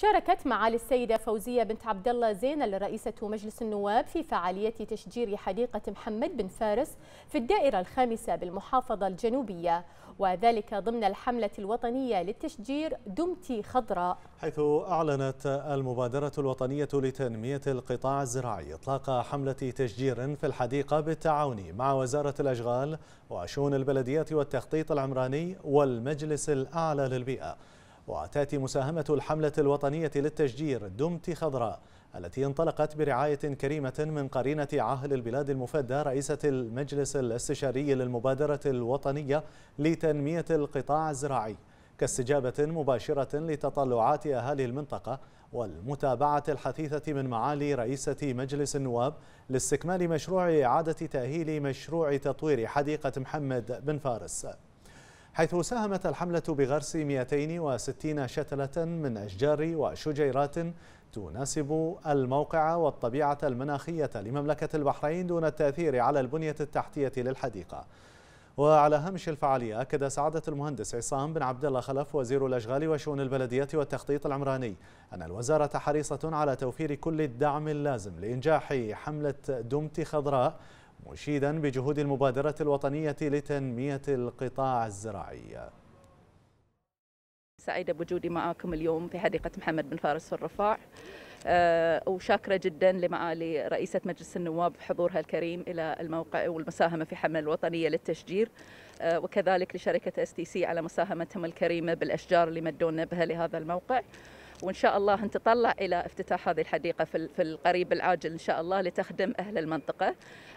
شاركت معالي السيدة فوزية بنت عبد الله زينل رئيسة مجلس النواب في فعالية تشجير حديقة محمد بن فارس في الدائرة الخامسة بالمحافظة الجنوبية وذلك ضمن الحملة الوطنية للتشجير دمتي خضراء حيث أعلنت المبادرة الوطنية لتنمية القطاع الزراعي إطلاق حملة تشجير في الحديقة بالتعاون مع وزارة الأشغال وشؤون البلديات والتخطيط العمراني والمجلس الأعلى للبيئة وتأتي مساهمة الحملة الوطنية للتشجير دمت خضراء التي انطلقت برعاية كريمة من قرينة عاهل البلاد المفدى رئيسة المجلس الاستشاري للمبادرة الوطنية لتنمية القطاع الزراعي كاستجابة مباشرة لتطلعات أهالي المنطقة والمتابعة الحثيثة من معالي رئيسة مجلس النواب لاستكمال مشروع إعادة تأهيل مشروع تطوير حديقة محمد بن فارس حيث ساهمت الحملة بغرس 260 شتلة من أشجار وشجيرات تناسب الموقع والطبيعة المناخية لمملكة البحرين دون التأثير على البنية التحتية للحديقة وعلى هامش الفعالية أكد سعادة المهندس عصام بن عبد الله خلف وزير الأشغال وشؤون البلدية والتخطيط العمراني أن الوزارة حريصة على توفير كل الدعم اللازم لإنجاح حملة دمت خضراء مشيدا بجهود المبادرة الوطنية لتنمية القطاع الزراعي سعيدة بوجودي معاكم اليوم في حديقة محمد بن فارس في الرفاع آه، وشاكرة جدا لمعالي رئيسة مجلس النواب حضورها الكريم إلى الموقع والمساهمة في حملة الوطنية للتشجير آه، وكذلك لشركة اس تي سي على مساهمتهم الكريمة بالأشجار اللي مدونا بها لهذا الموقع وإن شاء الله نتطلع إلى افتتاح هذه الحديقة في القريب العاجل إن شاء الله لتخدم أهل المنطقة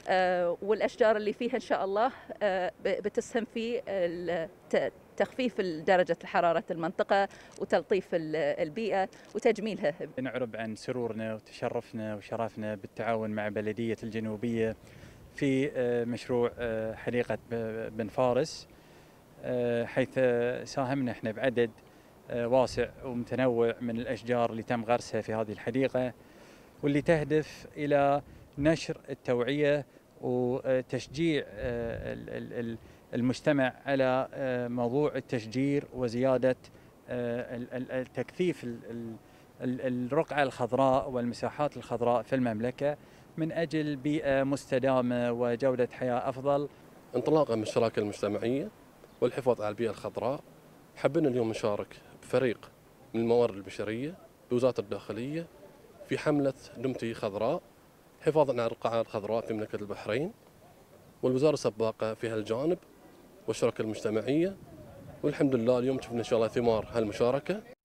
آه، والأشجار اللي فيها إن شاء الله آه، بتسهم في تخفيف درجة حرارة المنطقة وتلطيف البيئة وتجميلها نعرب عن سرورنا وتشرفنا وشرفنا بالتعاون مع بلدية الجنوبية في آه، مشروع حديقة بن فارس حيث ساهمنا احنا بعدد آه، واسع ومتنوع من الأشجار اللي تم غرسها في هذه الحديقة واللي تهدف إلى نشر التوعية وتشجيع آه، المجتمع على آه، موضوع التشجير وزيادة تكثيف الرقعة الخضراء والمساحات الخضراء في المملكة من أجل بيئة مستدامة وجودة حياة أفضل انطلاقا من الشراكة المجتمعية والحفاظ على البيئة الخضراء حبينا اليوم نشارك فريق من الموارد البشريه بوزاره الداخليه في حمله دمتي خضراء حفاظا على القاعات الخضراء في مملكه البحرين والوزاره السباقه في هالجانب والشركه المجتمعيه والحمد لله اليوم شفنا ان شاء الله ثمار هالمشاركه